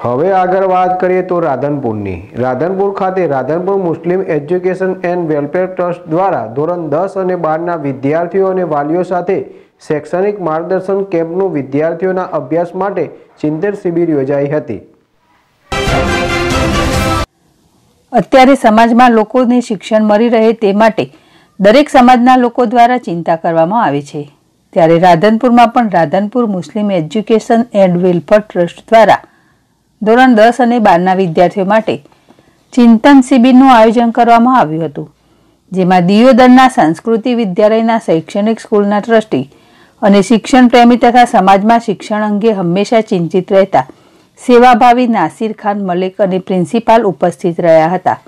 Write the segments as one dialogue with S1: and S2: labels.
S1: હવે આગળ વાત કરીએ તો રાધનપુરની રાધનપુર ખાતે Radhanpur Muslim education and welfare trust દ્વારા ધોરણ દસ અને બારના વિદ્યાર્થીઓ અને વાલીઓ સાથે શૈક્ષણિક માર્ગદર્શન કેમ્પનું વિદ્યાર્થીઓના અભ્યાસ માટે ચિંતન શિબિર યોજાઈ હતી
S2: અત્યારે સમાજમાં લોકોને શિક્ષણ મળી રહે તે માટે દરેક સમાજના લોકો દ્વારા ચિંતા કરવામાં આવે છે ત્યારે રાધનપુરમાં પણ Radhanpur Muslim education and welfare trust દ્વારા ધોરણ દસ અને બારના વિદ્યાર્થીઓ માટે ચિંતન શિબિરનું આયોજન કરવામાં આવ્યું હતું જેમાં દિયોદરના સંસ્કૃતિ વિદ્યાલયના શૈક્ષણિક સ્કૂલના ટ્રસ્ટી અને શિક્ષણ પ્રેમી તથા સમાજમાં શિક્ષણ અંગે હંમેશા ચિંતિત રહેતા સેવાભાવી નાસિર ખાન મલેક અને પ્રિન્સિપાલ ઉપસ્થિત રહ્યા હતા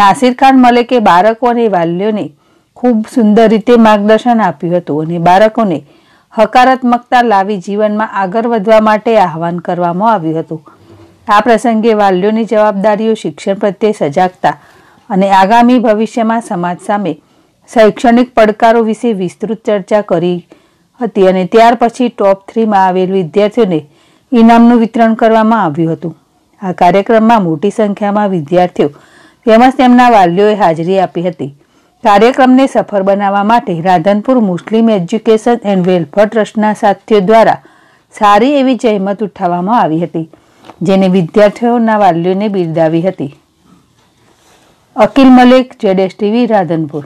S2: નાસિર ખાન મલિકે બાળકો અને વાલીઓને ખૂબ સુંદર રીતે માર્ગદર્શન આપ્યું હતું અને બાળકોને હકારાત્મકતા લાવી જીવનમાં આગળ વધવા માટે આહવાન કરવામાં આવ્યું હતું આ પ્રસંગે વાલીઓની જવાબદારીઓ શિક્ષણ પ્રત્યે સજાગતા અને આગામી ભવિષ્યમાં સમાજ સામે શૈક્ષણિક પડકારો વિશે વિસ્તૃત ચર્ચા કરી હતી અને ત્યાર પછી ટોપ થ્રીમાં આવેલ વિદ્યાર્થીઓને ઇનામનું વિતરણ કરવામાં આવ્યું હતું આ કાર્યક્રમમાં મોટી સંખ્યામાં વિદ્યાર્થીઓ તેમજ તેમના વાલીઓએ હાજરી આપી હતી કાર્યક્રમને સફળ બનાવવા માટે Radhanpur Muslim education and welfare ટ્રસ્ટના સાથીઓ દ્વારા સારી એવી જહેમત ઉઠાવવામાં આવી હતી
S3: જેને વિદ્યાર્થીઓના વાલીઓને બિરદાવી હતી અકિલ મલિક જેડેશ ટીવી રાધનપુર